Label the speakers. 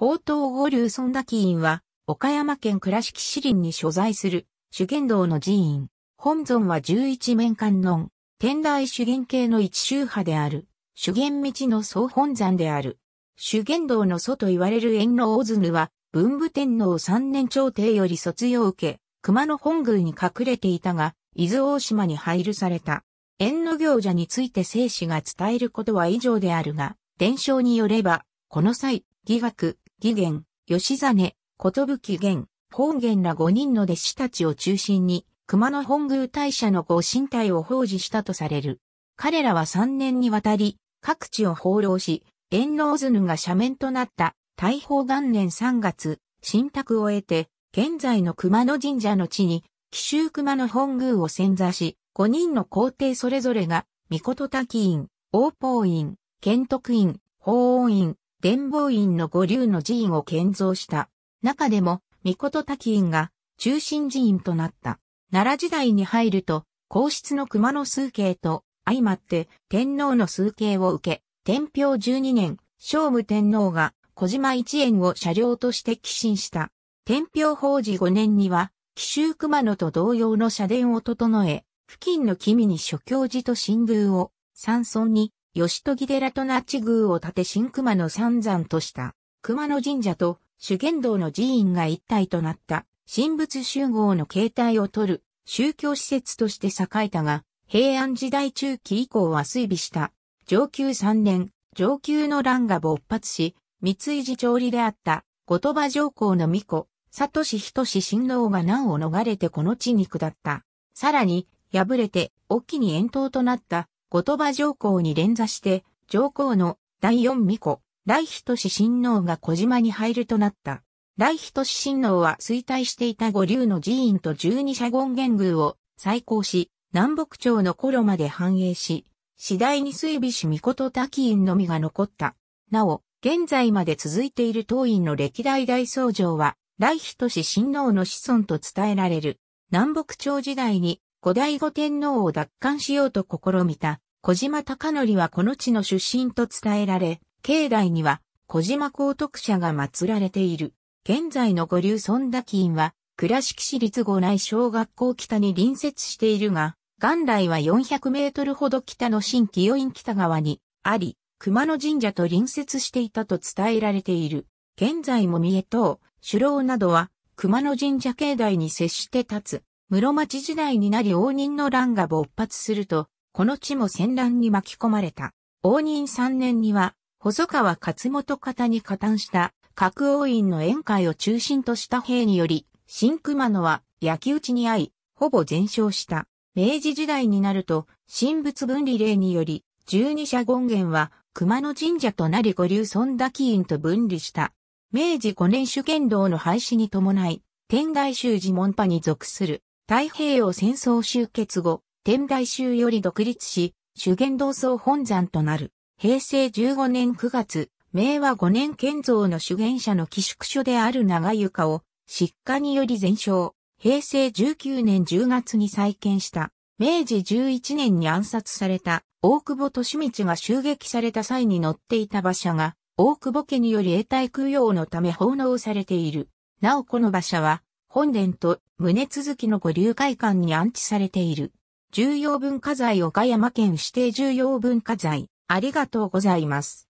Speaker 1: 宝刀五竜尊田寺院は、岡山県倉敷市林に所在する、修験道の寺院。本尊は十一面観音、天台修験系の一宗派である、修験道の総本山である。修験道の祖と言われる縁の大津は、文武天皇三年朝廷より卒業を受け、熊野本宮に隠れていたが、伊豆大島に配慮された。縁の行者について聖死が伝えることは以上であるが、伝承によれば、この際、義学、義元、吉実、寿元、本元ら五人の弟子たちを中心に、熊野本宮大社のご神体を奉仕したとされる。彼らは三年にわたり、各地を放浪し、遠津図が斜面となった大宝元年三月、新宅を得て、現在の熊野神社の地に、奇襲熊野本宮を潜座し、五人の皇帝それぞれが、御事滝院、王宝院、剣徳院、法音院、伝法院の五流の寺院を建造した。中でも、御事滝院が中心寺院となった。奈良時代に入ると、皇室の熊野崇敬と相まって天皇の崇敬を受け、天平十二年、聖武天皇が小島一円を車両として寄進した。天平法寺五年には、紀州熊野と同様の社殿を整え、付近の君に諸教寺と神宮を山村に吉時寺と那智宮を建て新熊野三山とした、熊野神社と修験道の寺院が一体となった神仏集合の形態をとる宗教施設として栄えたが、平安時代中期以降は衰微した。上級三年、上級の乱が勃発し、三井寺調理であった後鳥羽上皇の巫女、佐人仁親王が難を逃れてこの地に下った。さらに、敗れて、っきに遠島となった後鳥羽上皇に連座して、上皇の第四巫女、来仁親王が小島に入るとなった。来仁親王は衰退していた五竜の寺院と十二社言元宮を再興し、南北朝の頃まで繁栄し、次第に水美氏女と滝院のみが残った。なお、現在まで続いている当院の歴代大僧正は、来仁親王の子孫と伝えられる。南北朝時代に後醍醐天皇を奪還しようと試みた小島隆則はこの地の出身と伝えられ、境内には小島高徳者が祀られている。現在の五流尊田金は、倉敷市立五内小学校北に隣接しているが、元来は400メートルほど北の新清院北側にあり、熊野神社と隣接していたと伝えられている。現在も三重等、首楼などは熊野神社境内に接して立つ室町時代になり応仁の乱が勃発すると、この地も戦乱に巻き込まれた。応仁3年には、細川勝元方に加担した、各応院の宴会を中心とした兵により、新熊野は焼き討ちに遭い、ほぼ全焼した。明治時代になると、神仏分離令により、十二社権現は熊野神社となり五流尊滝院と分離した。明治五年主剣道の廃止に伴い、天台宗寺門派に属する。太平洋戦争終結後、天台宗より独立し、修験道僧本山となる。平成15年9月、明和5年建造の修験者の寄宿所である長床を、失火により全焼。平成19年10月に再建した。明治11年に暗殺された大久保利道が襲撃された際に乗っていた馬車が大久保家により永代供養のため奉納されている。なおこの馬車は本殿と胸続きの五流会館に安置されている。重要文化財岡山県指定重要文化財、ありがとうございます。